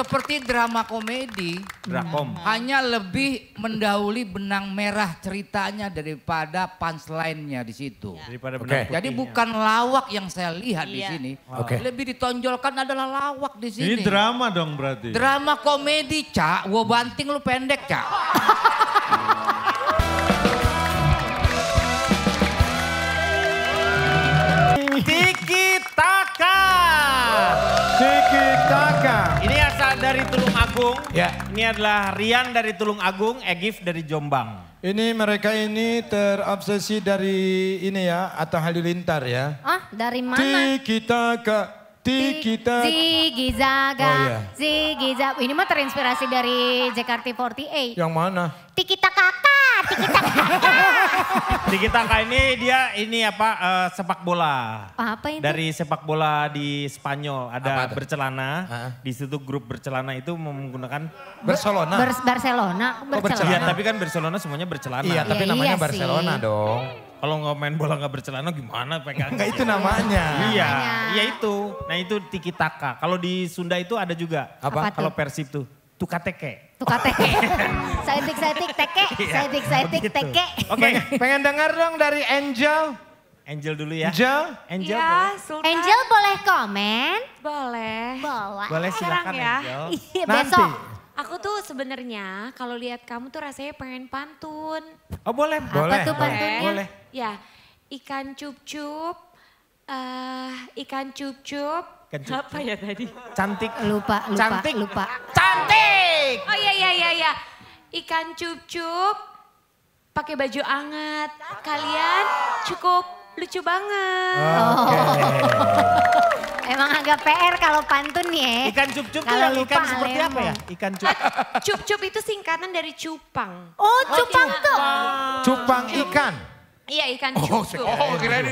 seperti drama komedi, drakom. Hmm. Hanya lebih mendahului benang merah ceritanya daripada punchline-nya di situ. Ya. Daripada benang okay. Jadi bukan lawak yang saya lihat ya. di iya. sini. Okay. Lebih ditonjolkan adalah lawak di sini. Ini drama dong berarti. Drama komedi, Cak. Gue banting lu pendek, Cak. dari Tulung Agung. Ya. Ini adalah Rian dari Tulung Agung, Egif dari Jombang. Ini mereka ini terobsesi dari ini ya, atau Halilintar ya. Ah, dari mana? Kita ke taka. Zigi Zaga, oh, iya. Zigi Zaga. Ini mah terinspirasi dari JKT48. Yang mana? Tiki taka. Tiki Taka ini dia ini apa uh, sepak bola. Apa itu? Dari sepak bola di Spanyol ada bercelana. Di situ grup bercelana itu menggunakan Barcelona. Ber Barcelona. Oh, Barcelona. Ya, tapi kan Barcelona semuanya bercelana. Iya, tapi ya, namanya iya Barcelona sih. dong. Kalau nggak main bola nggak bercelana gimana pegang? Enggak itu namanya. Iya, iya itu. Nah itu tiki taka. Kalau di Sunda itu ada juga. Apa? Kalau Persib tuh tukateke tukar teke. saitik saitik teke, iya. saitik saitik oh, gitu. teke. Oke, pengen dengar dong dari Angel. Angel dulu ya. Angel. Angel ya, boleh. Sultan. Angel boleh komen? Boleh. Boleh. Boleh silakan ya. Iya, nanti besok. Aku tuh sebenarnya kalau lihat kamu tuh rasanya pengen pantun. Oh boleh. Apa boleh. tuh pantunnya? Boleh. Ya, ikan cup-cup, uh, ikan cup-cup, Kencut. Apa ya tadi? Cantik. Lupa, lupa. Cantik. Lupa. Cantik. Oh iya iya iya iya. Ikan cup-cup pakai baju anget. Kalian cukup lucu banget. Oh, okay. Emang agak PR kalau pantun ya. Ikan cup-cup itu yang ikan seperti apa ya? Ikan cup. Cup-cup itu singkatan dari cupang. Oh, cupang iya. tuh. Cupang ikan. Iya ikan cup. Oh, cup. oh kirain,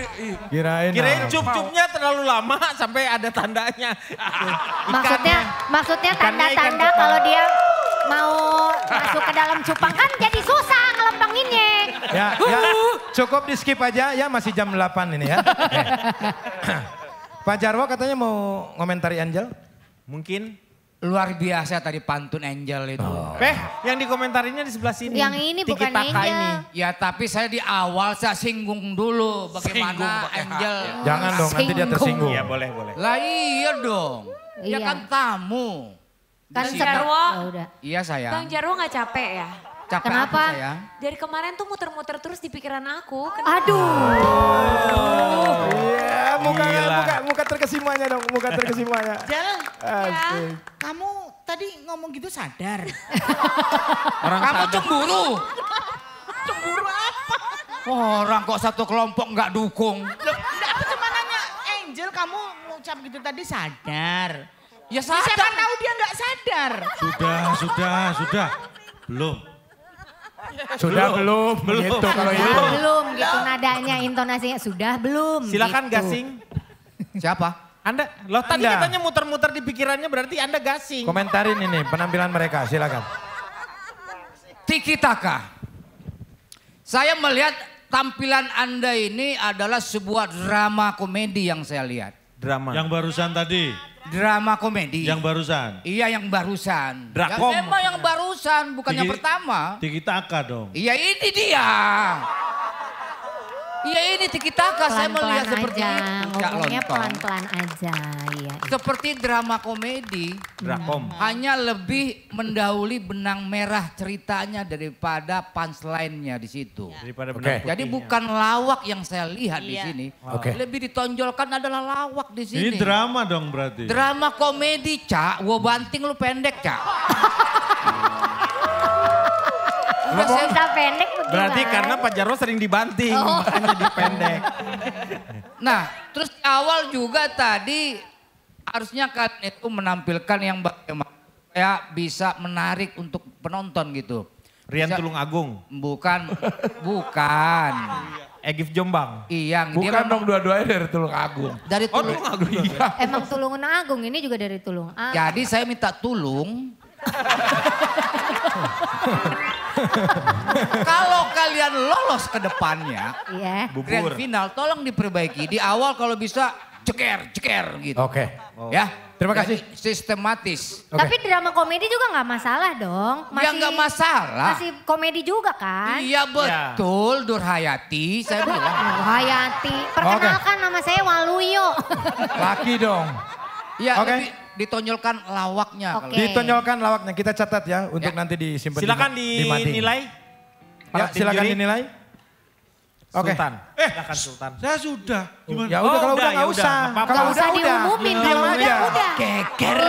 kirain, kirain cup-cupnya terlalu lama sampai ada tandanya. maksudnya, maksudnya tanda-tanda kalau dia mau masuk ke dalam cupang kan jadi susah ngelempanginnya. Ya, ya, cukup di skip aja ya masih jam 8 ini ya. Eh. Pak Jarwo katanya mau komentari Angel. Mungkin Luar biasa tadi pantun Angel itu. Oh. Beh, yang dikomentarinnya di sebelah sini. Yang ini Tiki bukan Taka Angel. Ini. Ya tapi saya di awal saya singgung dulu bagaimana singgung Angel. Ya. Oh. Jangan dong singgung. nanti dia tersinggung. Iya boleh boleh. Lah iya dong. Iya. Dia kan tamu. Kan Jarwo. Oh, udah. Iya saya. Bang Jarwo gak capek ya? Capek Kenapa? Aku, sayang. Dari kemarin tuh muter-muter terus di pikiran aku. Kenapa? Aduh. Oh. Yeah muka terkesimanya dong, muka terkesimanya. Jel, ya, kamu tadi ngomong gitu sadar. Orang kamu sadar. cemburu. cemburu apa? Orang kok satu kelompok nggak dukung. aku cuma nanya, Angel kamu ngucap gitu tadi sadar. Ya sadar. Siapa tahu dia nggak sadar. Sudah, sudah, sudah. Belum. Sudah belum, belum, belum. gitu kalau itu. Ya. Belum, gitu nadanya, intonasinya sudah belum. Silakan gitu. gasing. Siapa? Anda, loh tadi katanya muter-muter di pikirannya berarti Anda gasing. Komentarin ini penampilan mereka, silakan. Tiki Taka. Saya melihat tampilan Anda ini adalah sebuah drama komedi yang saya lihat. Drama. Yang barusan tadi. Drama komedi. Yang barusan. Iya yang barusan. Drakom. Yang memang yang barusan bukan Tiki, yang pertama. Tiki Taka dong. Iya ini dia. Iya ini tiki taka saya melihat pelan seperti aja. itu. Ngomongnya pelan-pelan aja. Iya, iya. Seperti drama komedi. Drakom. Iya. Hanya lebih mendahului benang merah ceritanya daripada punchline-nya di situ. Ya. Daripada benang okay. Jadi bukan lawak yang saya lihat iya. di sini. Okay. Lebih ditonjolkan adalah lawak di sini. Ini drama dong berarti. Drama komedi, Cak. Gua banting lu pendek, Cak. Kenapa? cerita pendek Berarti karena Pak Jarwo sering dibanting, oh. makanya pendek. nah, terus awal juga tadi harusnya kan itu menampilkan yang bagaimana ya bisa menarik untuk penonton gitu. Rian bisa, Tulung Agung. Bukan, bukan. Egif Jombang. Iya. Bukan dia dong dua-duanya dari Tulung Agung. Dari Tulung, oh, Tulung Agung. Iya. Emang Tulung Agung ini juga dari Tulung Agung. Jadi saya minta tulung. kalau kalian lolos ke depannya, yeah. grand final tolong diperbaiki. Di awal kalau bisa ceker, ceker gitu. Oke. Okay. Oh. Ya. Terima kasih. sistematis. Okay. Tapi drama komedi juga nggak masalah dong. Ya, masih, ya nggak masalah. Masih komedi juga kan? Iya betul, ya. Durhayati. Saya bilang. Durhayati. Perkenalkan okay. nama saya Waluyo. Laki dong. Iya, okay. ditonjolkan lawaknya. Okay. Gitu. Ditonjolkan lawaknya, kita catat ya untuk ya. nanti disimpan. Silakan di, dinilai. Ya, silakan juri. dinilai. Oke. Okay. Eh, silakan Sultan. Saya sudah. Gimana? Ya udah oh, kalau udah enggak usah. Kalau udah udah. Diumumin, kalau udah udah. Keker